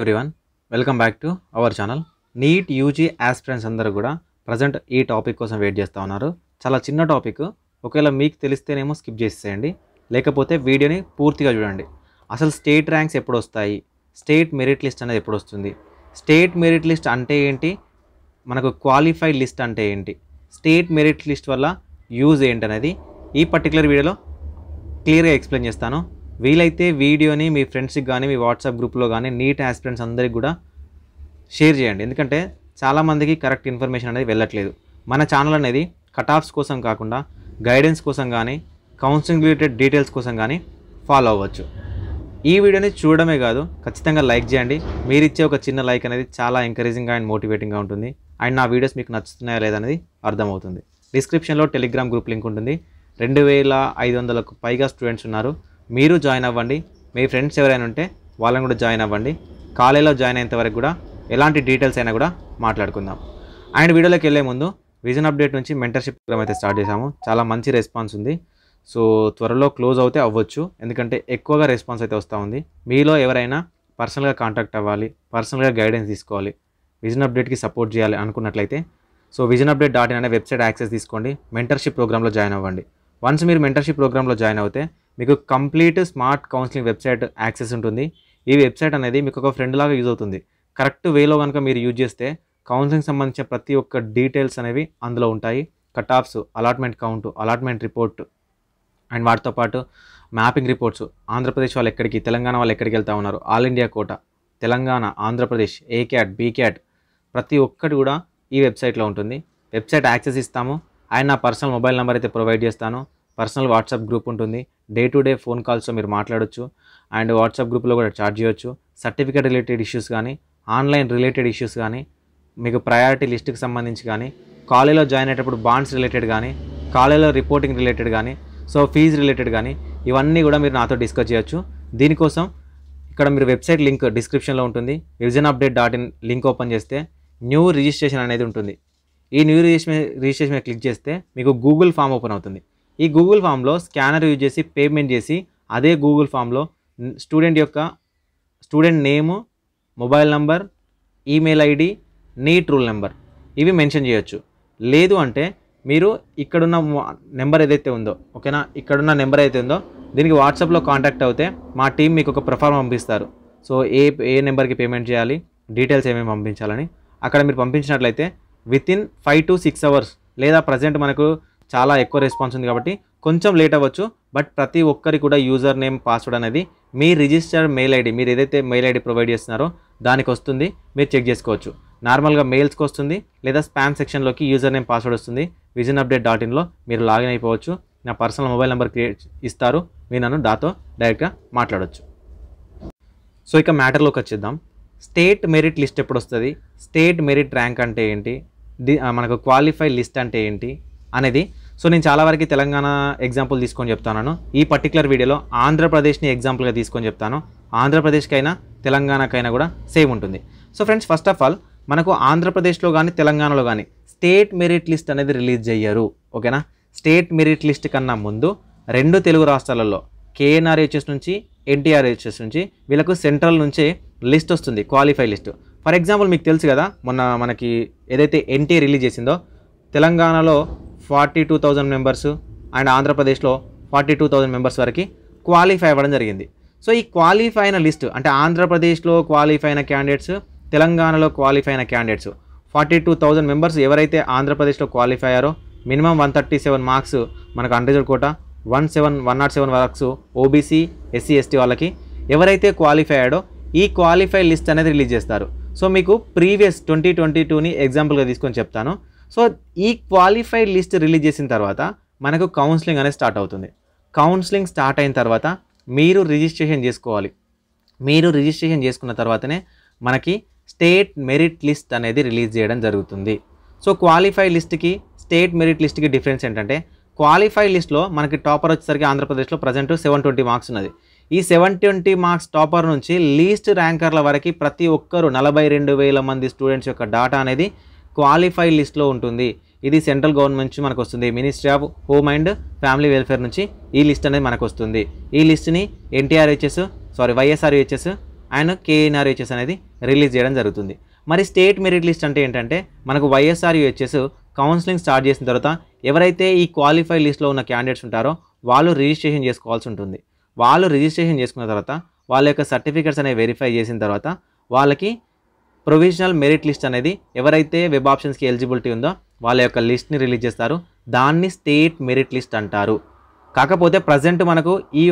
everyone welcome back to our channel NEET UG aspirants అందరూ కూడా present ఈ topic కోసం వెయిట్ చేస్తూ ఉన్నారు చాలా చిన్న టాపిక్ ఒకవేళ మీకు తెలిస్తేనేమో స్కిప్ చేసేయండి లేకపోతే వీడియోని పూర్తిగా చూడండి అసలు స్టేట్ ర్యాంక్స్ ఎప్పుడు వస్తాయి స్టేట్ మెరిట్ లిస్ట్ అనేది ఎప్పుడు వస్తుంది స్టేట్ మెరిట్ లిస్ట్ అంటే ఏంటి మనకు క్వాలిఫైడ్ లిస్ట్ అంటే ఏంటి స్టేట్ మెరిట్ లిస్ట్ వల్ల యూజ్ ఏంటనేది ఈ పర్టికులర్ వీడియోలో క్లియర్గా ఎక్స్ప్లెయిన్ చేస్తాను వీలైతే వీడియోని మీ ఫ్రెండ్స్కి కానీ మీ వాట్సాప్ గ్రూప్లో కానీ నీట్ ఆస్పిరెంట్స్ అందరికి కూడా షేర్ చేయండి ఎందుకంటే చాలామందికి కరెక్ట్ ఇన్ఫర్మేషన్ అనేది వెళ్ళట్లేదు మన ఛానల్ అనేది కట్ ఆఫ్స్ కోసం కాకుండా గైడెన్స్ కోసం కానీ కౌన్సిలింగ్ రిలేటెడ్ డీటెయిల్స్ కోసం కానీ ఫాలో అవ్వచ్చు ఈ వీడియోని చూడడమే కాదు ఖచ్చితంగా లైక్ చేయండి మీరు ఇచ్చే ఒక చిన్న లైక్ అనేది చాలా ఎంకరేజింగ్గా అండ్ మోటివేటింగ్గా ఉంటుంది అండ్ నా వీడియోస్ మీకు నచ్చుతున్నాయా లేదనేది అర్థమవుతుంది డిస్క్రిప్షన్లో టెలిగ్రామ్ గ్రూప్ లింక్ ఉంటుంది రెండు వేల ఐదు వందలకు పైగా స్టూడెంట్స్ ఉన్నారు మీరు జాయిన్ అవ్వండి మీ ఫ్రెండ్స్ ఎవరైనా ఉంటే వాళ్ళని కూడా జాయిన్ అవ్వండి కాలేజీలో జాయిన్ అయ్యేంత వరకు కూడా ఎలాంటి డీటెయిల్స్ అయినా కూడా మాట్లాడుకుందాం అండ్ వీడియోలోకి వెళ్ళే ముందు విజన్ అప్డేట్ నుంచి మెంటర్షిప్ ప్రోగ్రామ్ అయితే స్టార్ట్ చేశాము చాలా మంచి రెస్పాన్స్ ఉంది సో త్వరలో క్లోజ్ అవుతే అవ్వచ్చు ఎందుకంటే ఎక్కువగా రెస్పాన్స్ అయితే వస్తూ ఉంది మీలో ఎవరైనా పర్సనల్గా కాంటాక్ట్ అవ్వాలి పర్సనల్గా గైడెన్స్ తీసుకోవాలి విజన్ అప్డేట్కి సపోర్ట్ చేయాలి అనుకున్నట్లయితే so vision update dot in అనే వెబ్సైట్ యాక్సెస్ తీసుకోండి మెంటర్షిప్ ప్రోగ్రామ్లో జాయిన్ అవ్వండి వన్స్ మీరు మెంటర్షిప్ ప్రోగ్రామ్లో జాయిన్ అవుతే మీకు complete smart counselling website access ఉంటుంది ఈ వెబ్సైట్ అనేది మీకు ఒక ఫ్రెండ్ లాగా యూజ్ అవుతుంది కరెక్ట్ వేలో కనుక మీరు యూజ్ చేస్తే కౌన్సిలింగ్ సంబంధించిన ప్రతి ఒక్క డీటెయిల్స్ అనేవి అందులో ఉంటాయి cutoffs allotment count allotment report and వాటితో పాటు మ్యాపింగ్ రిపోర్ట్స్ ఆంధ్రప్రదేశ్ వాళ్ళు ఎక్కడికి తెలంగాణ వాళ్ళు ఎక్కడికి వెళ్తూ ఉన్నారు all India quota Telangana Andhra Pradesh A cat B cat ప్రతి ఒక్కటి కూడా ఈ వెబ్సైట్లో ఉంటుంది వెబ్సైట్ యాక్సెస్ ఇస్తాము ఆయన నా పర్సనల్ మొబైల్ నెంబర్ అయితే ప్రొవైడ్ చేస్తాను పర్సనల్ వాట్సాప్ గ్రూప్ ఉంటుంది డే టు డే ఫోన్ కాల్స్లో మీరు మాట్లాడొచ్చు అండ్ వాట్సాప్ గ్రూప్లో కూడా ఛార్జ్ చేయొచ్చు సర్టిఫికేట్ రిలేటెడ్ ఇష్యూస్ కానీ ఆన్లైన్ రిలేటెడ్ ఇష్యూస్ కానీ మీకు ప్రయారిటీ లిస్ట్కి సంబంధించి కానీ కాలేజీలో జాయిన్ అయ్యేటప్పుడు బాండ్స్ రిలేటెడ్ కానీ కాలేజీలో రిపోర్టింగ్ రిలేటెడ్ కానీ సో ఫీజు రిలేటెడ్ కానీ ఇవన్నీ కూడా మీరు నాతో డిస్కస్ చేయొచ్చు దీనికోసం ఇక్కడ మీరు వెబ్సైట్ లింక్ డిస్క్రిప్షన్లో ఉంటుంది vision update dot in link open చేస్తే న్యూ రిజిస్ట్రేషన్ అనేది ఉంటుంది ఈ న్యూ రిజిస్ట్రేషన్ రిజిస్ట్రేషన్ క్లిక్ చేస్తే మీకు గూగుల్ ఫామ్ ఓపెన్ అవుతుంది ఈ గూగుల్ ఫామ్లో స్కానర్ యూజ్ చేసి పేమెంట్ చేసి అదే గూగుల్ ఫామ్లో స్టూడెంట్ యొక్క student name mobile number email ID NEET roll number ఇవి మెన్షన్ చేయొచ్చు లేదు అంటే మీరు ఇక్కడున్న నెంబర్ ఏదైతే ఉందో ఓకేనా ఇక్కడున్న నెంబర్ అయితే ఉందో దీనికి వాట్సాప్లో కాంటాక్ట్ అవుతే మా టీం మీకు ఒక ప్రొఫార్మ్ పంపిస్తారు సో ఏ ఏ నెంబర్కి పేమెంట్ చేయాలి డీటెయిల్స్ ఏమేమి పంపించాలని అక్కడ మీరు పంపించినట్లయితే within five to six hours లేదా ప్రజెంట్ మనకు చాలా ఎక్కువ రెస్పాన్స్ ఉంది కాబట్టి కొంచెం లేట్ అవ్వచ్చు బట్ ప్రతి ఒక్కరి కూడా యూజర్ నేమ్ పాస్వర్డ్ అనేది మీ రిజిస్టర్డ్ మెయిల్ ఐడి మీరు ఏదైతే మెయిల్ ఐడి ప్రొవైడ్ చేస్తున్నారో దానికి వస్తుంది మీరు చెక్ చేసుకోవచ్చు నార్మల్గా మెయిల్స్కి వస్తుంది లేదా స్పామ్ సెక్షన్లోకి యూజర్ నేమ్ పాస్వర్డ్ వస్తుంది విజన్ అప్డేట్ డాట్ ఇన్లో మీరు లాగిన్ అయిపోవచ్చు నా పర్సనల్ మొబైల్ నెంబర్ క్రియేట్ ఇస్తారు మీరు నన్ను దాతో డైరెక్ట్గా మాట్లాడవచ్చు సో ఇక మ్యాటర్లోకి వచ్చేద్దాం స్టేట్ మెరిట్ లిస్ట్ ఎప్పుడు వస్తుంది స్టేట్ మెరిట్ ర్యాంక్ అంటే ఏంటి మనకు క్వాలిఫై లిస్ట్ అంటే ఏంటి అనేది సో నేను చాలా వరకు తెలంగాణ ఎగ్జాంపుల్ తీసుకొని చెప్తాను ఈ పర్టికులర్ వీడియోలో ఆంధ్రప్రదేశ్ని ఎగ్జాంపుల్గా తీసుకొని చెప్తాను ఆంధ్రప్రదేశ్కైనా తెలంగాణకైనా కూడా సేమ్ ఉంటుంది so friends first of all మనకు ఆంధ్రప్రదేశ్లో కానీ తెలంగాణలో కానీ స్టేట్ మెరిట్ లిస్ట్ అనేది రిలీజ్ చేయరు ఓకేనా స్టేట్ మెరిట్ లిస్ట్ కన్నా ముందు రెండు తెలుగు రాష్ట్రాలలో కేఎన్ఆర్హెచ్ఎస్ నుంచి ఎన్టీఆర్హెచ్ఎస్ నుంచి వీళ్ళకు సెంట్రల్ నుంచే లిస్ట్ వస్తుంది క్వాలిఫై లిస్ట్ ఫర్ ఎగ్జాంపుల్ మీకు తెలుసు కదా మొన్న మనకి ఏదైతే ఎన్టీఏ రిలీజ్ చేసిందో తెలంగాణలో forty two thousand members and ఆంధ్రప్రదేశ్లో ఫార్టీ టూ థౌజండ్ మెంబర్స్ వరకు క్వాలిఫై అవ్వడం జరిగింది సో ఈ క్వాలిఫై అయిన లిస్ట్ అంటే ఆంధ్రప్రదేశ్లో క్వాలిఫై అయిన క్యాండిడేట్స్ తెలంగాణలో క్వాలిఫై అయిన candidates forty two thousand members ఎవరైతే ఆంధ్రప్రదేశ్లో క్వాలిఫై అయ్యారో minimum one thirty seven marks మనకు unreserved quota one seven one not seven marks OBC SC ST వాళ్ళకి ఎవరైతే క్వాలిఫై అయ్యాడో ఈ క్వాలిఫై లిస్ట్ అనేది రిలీజ్ చేస్తారు సో మీకు ప్రీవియస్ ట్వంటీ ట్వంటీ టూని ఎగ్జాంపుల్గా తీసుకొని చెప్తాను సో ఈ క్వాలిఫైడ్ లిస్ట్ రిలీజ్ చేసిన తర్వాత మనకు కౌన్సిలింగ్ అనేది స్టార్ట్ అవుతుంది కౌన్సిలింగ్ స్టార్ట్ అయిన తర్వాత మీరు రిజిస్ట్రేషన్ చేసుకోవాలి మీరు రిజిస్ట్రేషన్ చేసుకున్న తర్వాతనే మనకి స్టేట్ మెరిట్ లిస్ట్ అనేది రిలీజ్ చేయడం జరుగుతుంది సో క్వాలిఫైడ్ లిస్ట్కి స్టేట్ మెరిట్ లిస్ట్కి డిఫరెన్స్ ఏంటంటే క్వాలిఫైడ్ లిస్ట్లో మనకి టాపర్ వచ్చేసరికి ఆంధ్రప్రదేశ్లో ప్రజెంట్ సెవెన్ ట్వంటీ మార్క్స్ ఉన్నది ఈ సెవెన్ ట్వంటీ మార్క్స్ టాపర్ నుంచి లీస్ట్ ర్యాంకర్ల వరకు ప్రతి ఒక్కరు నలభై రెండు వేల మంది స్టూడెంట్స్ యొక్క డాటా అనేది క్వాలిఫై లిస్ట్లో ఉంటుంది ఇది సెంట్రల్ గవర్నమెంట్ నుంచి మనకు వస్తుంది ministry of home and family welfare నుంచి ఈ లిస్ట్ అనేది మనకు వస్తుంది ఈ లిస్ట్ని NTRHS sorry YSRHS and KNRHS అనేది రిలీజ్ చేయడం జరుగుతుంది మరి స్టేట్ మెరిట్ లిస్ట్ అంటే ఏంటంటే మనకు వైఎస్ఆర్యుహెచ్ఎస్ కౌన్సిలింగ్ స్టార్ట్ చేసిన తర్వాత ఎవరైతే ఈ క్వాలిఫై లిస్ట్లో ఉన్న క్యాండిడేట్స్ ఉంటారో వాళ్ళు రిజిస్ట్రేషన్ చేసుకోవాల్సి ఉంటుంది వాళ్ళు రిజిస్ట్రేషన్ చేసుకున్న తర్వాత వాళ్ళ యొక్క సర్టిఫికెట్స్ అనేవి వెరిఫై చేసిన తర్వాత వాళ్ళకి ప్రొవిజనల్ మెరిట్ లిస్ట్ అనేది ఎవరైతే వెబ్ ఆప్షన్స్కి ఎలిజిబిలిటీ ఉందో వాళ్ళ యొక్క లిస్ట్ని రిలీజ్ చేస్తారు దాన్ని స్టేట్ మెరిట్ లిస్ట్ అంటారు కాకపోతే ప్రజెంట్ మనకు ఈ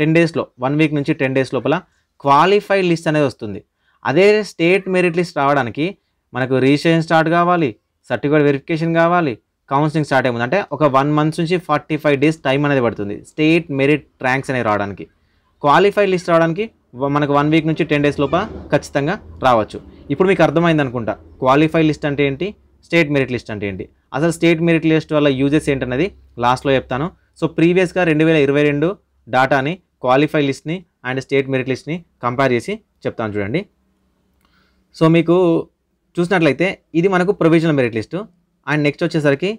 టెన్ డేస్లో వన్ వీక్ నుంచి టెన్ డేస్ లోపల క్వాలిఫైడ్ లిస్ట్ అనేది వస్తుంది అదే స్టేట్ మెరిట్ లిస్ట్ రావడానికి మనకు రిజిస్ట్రేషన్ స్టార్ట్ కావాలి సర్టిఫికేట్ వెరిఫికేషన్ కావాలి కౌన్సిలింగ్ స్టార్ట్ అయింది అంటే ఒక వన్ మంత్స్ నుంచి ఫార్టీ ఫైవ్ డేస్ టైం అనేది పడుతుంది స్టేట్ మెరిట్ ర్యాంక్స్ అనేవి రావడానికి క్వాలిఫైడ్ లిస్ట్ రావడానికి మనకు వన్ వీక్ నుంచి టెన్ డేస్ లోప ఖచ్చితంగా రావచ్చు ఇప్పుడు మీకు అర్థమైంది అనుకుంటా క్వాలిఫై లిస్ట్ అంటే ఏంటి స్టేట్ మెరిట్ లిస్ట్ అంటే ఏంటి అసలు స్టేట్ మెరిట్ లిస్ట్ వల్ల యూజెస్ ఏంటన్నది లాస్ట్లో చెప్తాను సో ప్రీవియస్గా రెండు వేల ఇరవై రెండు డాటాని క్వాలిఫై లిస్ట్ని అండ్ స్టేట్ మెరిట్ లిస్ట్ని కంపేర్ చేసి చెప్తాను చూడండి సో మీకు చూసినట్లయితే ఇది మనకు provisional merit list and next వచ్చేసరికి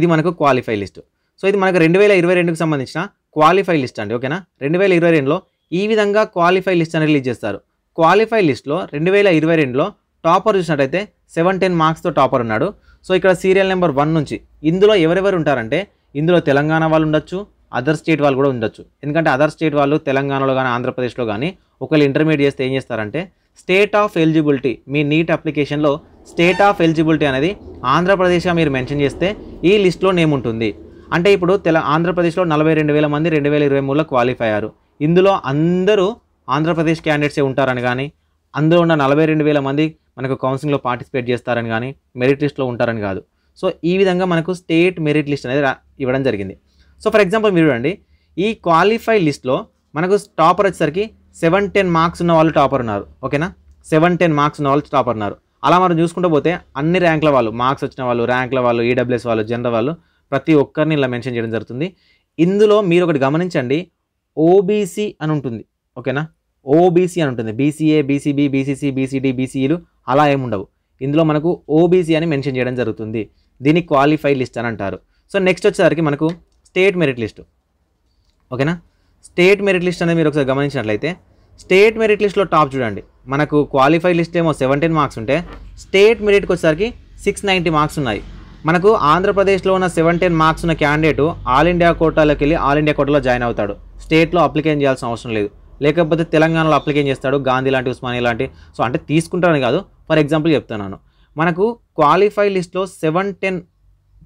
ఇది మనకు క్వాలిఫై లిస్టు సో ఇది మనకు రెండు వేల ఇరవై రెండుకు సంబంధించిన క్వాలిఫై లిస్ట్ అండి ఓకేనా రెండు వేల ఇరవై రెండులో ఈ విధంగా క్వాలిఫై లిస్ట్ అని రిలీజ్ చేస్తారు క్వాలిఫై లిస్ట్లో రెండు వేల ఇరవై రెండులో టాపర్ చూసినట్టయితే సెవెన్ టెన్ మార్క్స్తో టాపర్ ఉన్నాడు సో ఇక్కడ సీరియల్ నెంబర్ వన్ నుంచి ఇందులో ఎవరెవరు ఉంటారంటే ఇందులో తెలంగాణ వాళ్ళు ఉండొచ్చు అదర్ స్టేట్ వాళ్ళు కూడా ఉండొచ్చు ఎందుకంటే అదర్ స్టేట్ వాళ్ళు తెలంగాణలో కానీ ఆంధ్రప్రదేశ్లో కానీ ఒకవేళ ఇంటర్మీడియట్ చేస్తే ఏం చేస్తారంటే స్టేట్ ఆఫ్ ఎలిజిబిలిటీ మీ నీట్ అప్లికేషన్లో స్టేట్ ఆఫ్ ఎలిజిబిలిటీ అనేది ఆంధ్రప్రదేశ్గా మీరు మెన్షన్ చేస్తే ఈ లిస్ట్లో నేమ్ ఉంటుంది అంటే ఇప్పుడు తెల ఆంధ్రప్రదేశ్లో నలభై రెండు వేల మంది రెండు వేల ఇరవై మూడులో క్వాలిఫై అయ్యారు ఇందులో అందరూ ఆంధ్రప్రదేశ్ క్యాండిడేట్సే ఉంటారని కానీ అందులో ఉన్న నలభై రెండు వేల మంది మనకు కౌన్సిలింగ్లో పార్టిసిపేట్ చేస్తారని కానీ మెరిట్ లిస్ట్లో ఉంటారని కాదు సో ఈ విధంగా మనకు స్టేట్ మెరిట్ లిస్ట్ అనేది ఇవ్వడం జరిగింది సో ఫర్ ఎగ్జాంపుల్ మీరు చూడండి ఈ క్వాలిఫై లిస్ట్లో మనకు టాపర్ వచ్చేసరికి సెవెన్ టెన్ మార్క్స్ ఉన్న వాళ్ళు టాపర్ ఉన్నారు ఓకేనా సెవెన్ టెన్ మార్క్స్ ఉన్న వాళ్ళు టాపర్ ఉన్నారు అలా మనం చూసుకుంటూ పోతే అన్ని ర్యాంకుల వాళ్ళు మార్క్స్ వచ్చిన వాళ్ళు ర్యాంకుల వాళ్ళు ఈడబ్ల్యూఎస్ e వాళ్ళు జనరల్ వాళ్ళు ప్రతి ఒక్కరిని ఇలా మెన్షన్ చేయడం జరుగుతుంది ఇందులో మీరు ఒకటి గమనించండి ఓబీసీ అని ఉంటుంది ఓకేనా ఓబీసీ అని ఉంటుంది బీసీఏ బీసీబీ బీసీసీ బీసీడీ బీసీఈలు అలా ఏముండవు ఇందులో మనకు ఓబీసీ అని మెన్షన్ చేయడం జరుగుతుంది దీన్ని క్వాలిఫైడ్ లిస్ట్ అని అంటారు సో నెక్స్ట్ వచ్చేసరికి మనకు స్టేట్ మెరిట్ లిస్టు ఓకేనా స్టేట్ మెరిట్ లిస్ట్ అనేది మీరు ఒకసారి గమనించినట్లయితే స్టేట్ మెరిట్ లిస్ట్లో టాప్ చూడండి మనకు క్వాలిఫైడ్ లిస్ట్ ఏమో సెవెంటీన్ మార్క్స్ ఉంటే స్టేట్ మెరిట్కి వచ్చేసరికి సిక్స్ నైంటీ మార్క్స్ ఉన్నాయి మనకు ఆంధ్రప్రదేశ్లో ఉన్న సెవెంటీన్ మార్క్స్ ఉన్న క్యాండిడేట్ ఆల్ ఇండియా కోటాలోకి వెళ్ళి ఆల్ ఇండియా కోటాలో జాయిన్ అవుతాడు స్టేట్లో అప్లికేషన్ చేయాల్సిన అవసరం లేదు లేకపోతే తెలంగాణలో అప్లికేషన్ చేస్తాడు గాంధీ లాంటి ఉస్మానియా లాంటి సో అంటే తీసుకుంటాను కాదు ఫర్ ఎగ్జాంపుల్ చెప్తున్నాను మనకు క్వాలిఫై లిస్ట్లో సెవెన్ టెన్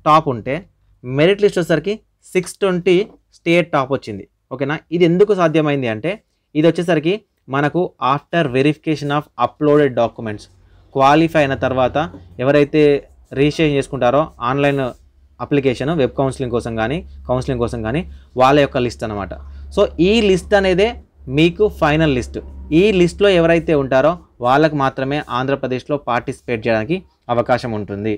టాప్ ఉంటే మెరిట్ లిస్ట్ వచ్చేసరికి సిక్స్ ట్వంటీ స్టేట్ టాప్ వచ్చింది ఓకేనా ఇది ఎందుకు సాధ్యమైంది అంటే ఇది వచ్చేసరికి మనకు after verification of uploaded documents qualify అయిన తర్వాత ఎవరైతే రిజిస్ట్రేషన్ చేసుకుంటారో ఆన్లైన్ అప్లికేషన్ వెబ్ కౌన్సిలింగ్ కోసం కానీ కౌన్సిలింగ్ కోసం కానీ వాళ్ళ యొక్క లిస్ట్ అనమాట సో ఈ లిస్ట్ అనేదే మీకు ఫైనల్ లిస్ట్ ఈ లిస్ట్లో ఎవరైతే ఉంటారో వాళ్ళకు మాత్రమే ఆంధ్రప్రదేశ్లో పార్టిసిపేట్ చేయడానికి అవకాశం ఉంటుంది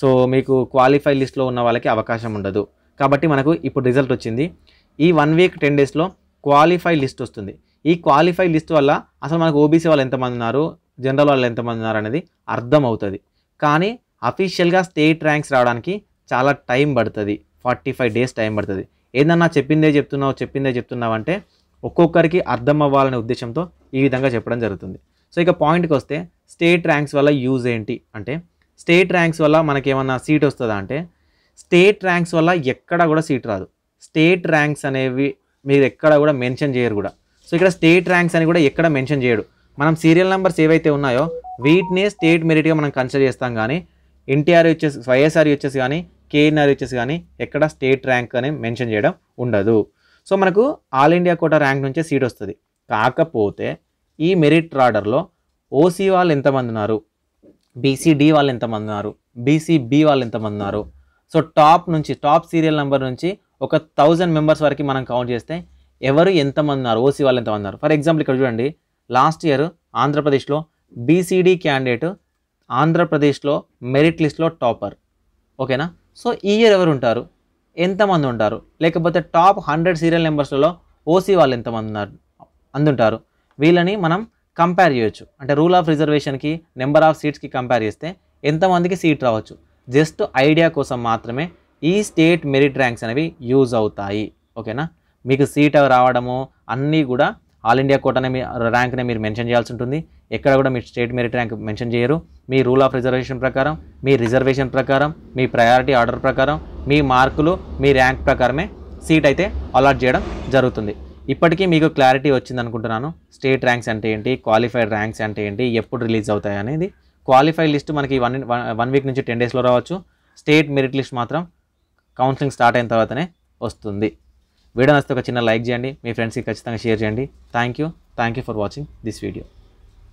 సో మీకు క్వాలిఫై లిస్ట్లో ఉన్న వాళ్ళకి అవకాశం ఉండదు కాబట్టి మనకు ఇప్పుడు రిజల్ట్ వచ్చింది ఈ వన్ వీక్ టెన్ డేస్లో క్వాలిఫై లిస్ట్ వస్తుంది ఈ క్వాలిఫై లిస్ట్ వల్ల అసలు మనకు ఓబీసీ వాళ్ళు ఎంతమంది ఉన్నారు జనరల్ వాళ్ళు ఎంతమంది ఉన్నారు అనేది అర్థం అవుతుంది కానీ అఫీషియల్గా స్టేట్ ర్యాంక్స్ రావడానికి చాలా టైం పడుతుంది ఫార్టీ ఫైవ్ డేస్ టైం పడుతుంది ఏదన్నా చెప్పిందే చెప్తున్నావు చెప్పిందే చెప్తున్నావు అంటే ఒక్కొక్కరికి అర్థం అవ్వాలనే ఉద్దేశంతో ఈ విధంగా చెప్పడం జరుగుతుంది సో ఇక పాయింట్కి వస్తే స్టేట్ ర్యాంక్స్ వల్ల యూజ్ ఏంటి అంటే స్టేట్ ర్యాంక్స్ వల్ల మనకేమన్నా సీట్ వస్తుందా అంటే స్టేట్ ర్యాంక్స్ వల్ల ఎక్కడా కూడా సీట్ రాదు స్టేట్ ర్యాంక్స్ అనేవి మీరు ఎక్కడ కూడా మెన్షన్ చేయరు కూడా సో ఇక్కడ స్టేట్ ర్యాంక్స్ అని కూడా ఎక్కడ మెన్షన్ చేయడు మనం సీరియల్ నెంబర్స్ ఏవైతే ఉన్నాయో వీటినే స్టేట్ మెరిట్గా మనం కన్సిడర్ చేస్తాం కానీ ఎన్టీఆర్ వచ్చేసి వైఎస్ఆర్ వచ్చేసి కానీ కేఎన్ఆర్ వచ్చేసి కానీ ఎక్కడ స్టేట్ ర్యాంక్ అని మెన్షన్ చేయడం ఉండదు సో మనకు ఆల్ ఇండియా కోటా ర్యాంక్ నుంచే సీట్ వస్తుంది కాకపోతే ఈ మెరిట్ రాడర్లో ఓసీ వాళ్ళు ఎంతమంది ఉన్నారు బీసీడి వాళ్ళు ఎంతమంది ఉన్నారు బీసీబి వాళ్ళు ఎంతమంది ఉన్నారు సో టాప్ నుంచి టాప్ సీరియల్ నెంబర్ నుంచి ఒక థౌజండ్ మెంబర్స్ వరకు మనం కౌంట్ చేస్తే ఎవరు ఎంతమంది ఉన్నారు ఓసీ వాళ్ళు ఎంతమంది ఉన్నారు ఫర్ ఎగ్జాంపుల్ ఇక్కడ చూడండి లాస్ట్ ఇయర్ ఆంధ్రప్రదేశ్లో బీసీడీ క్యాండిడేట్ ఆంధ్రప్రదేశ్లో మెరిట్ లిస్ట్లో టాపర్ ఓకేనా సో ఈ ఇయర్ ఎవరు ఉంటారు ఎంతమంది ఉంటారు లేకపోతే టాప్ హండ్రెడ్ సీరియల్ నెంబర్స్లలో ఓసీ వాళ్ళు ఎంతమంది ఉన్నారు అందుంటారు వీళ్ళని మనం కంపేర్ చేయొచ్చు అంటే రూల్ ఆఫ్ రిజర్వేషన్కి నెంబర్ ఆఫ్ సీట్స్కి కంపేర్ చేస్తే ఎంతమందికి సీట్ రావచ్చు జస్ట్ ఐడియా కోసం మాత్రమే ఈ స్టేట్ మెరిట్ ర్యాంక్స్ అనేవి యూజ్ అవుతాయి ఓకేనా మీకు సీట్ రావడము అన్నీ కూడా ఆల్ ఇండియా కోటనే మీ ర్యాంక్నే మీరు మెన్షన్ చేయాల్సి ఉంటుంది ఎక్కడ కూడా మీ స్టేట్ మెరిట్ ర్యాంక్ మెన్షన్ చేయరు మీ రూల్ ఆఫ్ రిజర్వేషన్ ప్రకారం మీ రిజర్వేషన్ ప్రకారం మీ ప్రయారిటీ ఆర్డర్ ప్రకారం మీ మార్కులు మీ ర్యాంక్ ప్రకారమే సీట్ అయితే అలాట్ చేయడం జరుగుతుంది ఇప్పటికీ మీకు క్లారిటీ వచ్చింది అనుకుంటున్నాను స్టేట్ ర్యాంక్స్ అంటే ఏంటి క్వాలిఫైడ్ ర్యాంక్స్ అంటే ఏంటి ఎప్పుడు రిలీజ్ అవుతాయి అనేది క్వాలిఫైడ్ లిస్ట్ మనకి వన్ వన్ వీక్ నుంచి టెన్ డేస్లో రావచ్చు స్టేట్ మెరిట్ లిస్ట్ మాత్రం కౌన్సిలింగ్ స్టార్ట్ అయిన తర్వాతనే వస్తుంది వీడియో నచ్చితే ఒక చిన్న లైక్ చేయండి మీ ఫ్రెండ్స్కి ఖచ్చితంగా షేర్ చేయండి thank you thank you for watching this video